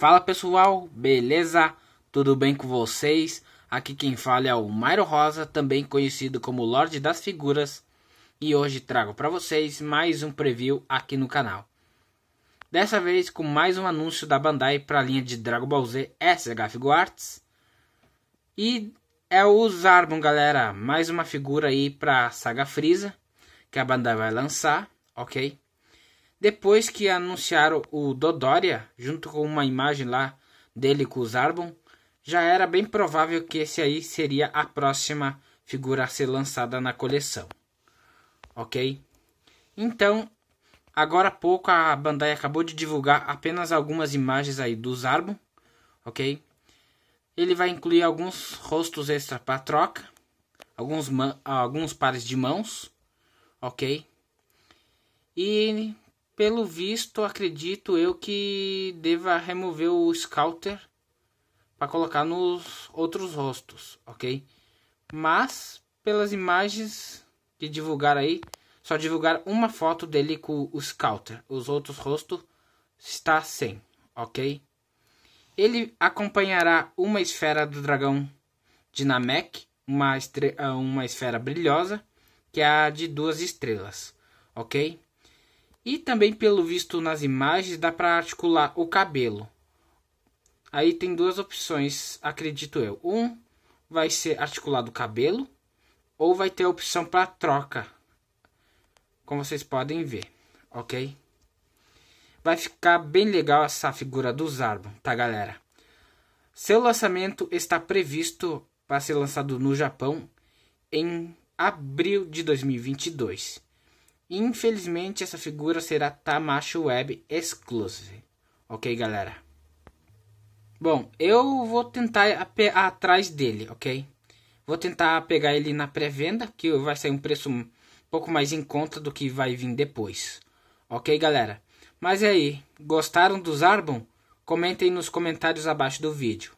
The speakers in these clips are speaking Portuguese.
Fala pessoal, beleza? Tudo bem com vocês? Aqui quem fala é o Mairo Rosa, também conhecido como Lorde das Figuras, e hoje trago para vocês mais um preview aqui no canal. Dessa vez com mais um anúncio da Bandai para a linha de Dragon Ball Z SH Figure E é o Zarbon, galera, mais uma figura aí para a saga Freeza que a Bandai vai lançar, ok? Depois que anunciaram o Dodoria junto com uma imagem lá dele com os Arbon, já era bem provável que esse aí seria a próxima figura a ser lançada na coleção. Ok? Então, agora há pouco a Bandai acabou de divulgar apenas algumas imagens aí dos Arbon, ok? Ele vai incluir alguns rostos extra para troca, alguns, alguns pares de mãos, ok? E pelo visto, acredito eu que deva remover o Scouter para colocar nos outros rostos, ok? Mas, pelas imagens que divulgaram aí, só divulgar uma foto dele com o Scouter. Os outros rostos está sem, ok? Ele acompanhará uma esfera do dragão de Namek, uma, uma esfera brilhosa, que é a de duas estrelas, ok? E também, pelo visto nas imagens, dá para articular o cabelo. Aí tem duas opções, acredito eu. Um vai ser articulado o cabelo, ou vai ter a opção para troca, como vocês podem ver, ok? Vai ficar bem legal essa figura do Zarbon, tá galera? Seu lançamento está previsto para ser lançado no Japão em abril de 2022. Infelizmente, essa figura será Tamacho Web Exclusive. Ok, galera? Bom, eu vou tentar atrás dele, ok? Vou tentar pegar ele na pré-venda, que vai sair um preço um pouco mais em conta do que vai vir depois. Ok, galera? Mas é aí, gostaram dos Arbon? Comentem nos comentários abaixo do vídeo.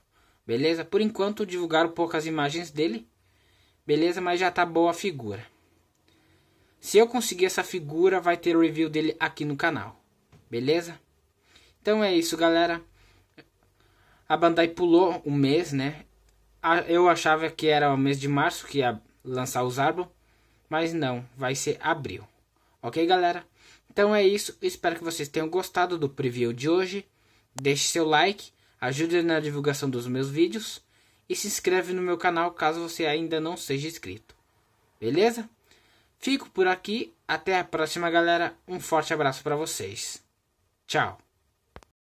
Beleza? Por enquanto divulgaram poucas imagens dele. Beleza? Mas já tá boa a figura. Se eu conseguir essa figura, vai ter o review dele aqui no canal. Beleza? Então é isso, galera. A Bandai pulou um mês, né? Eu achava que era o mês de março que ia lançar os árvores, mas não, vai ser abril. Ok, galera? Então é isso. Espero que vocês tenham gostado do preview de hoje. Deixe seu like, ajude na divulgação dos meus vídeos e se inscreve no meu canal caso você ainda não seja inscrito. Beleza? Fico por aqui. Até a próxima, galera. Um forte abraço para vocês. Tchau.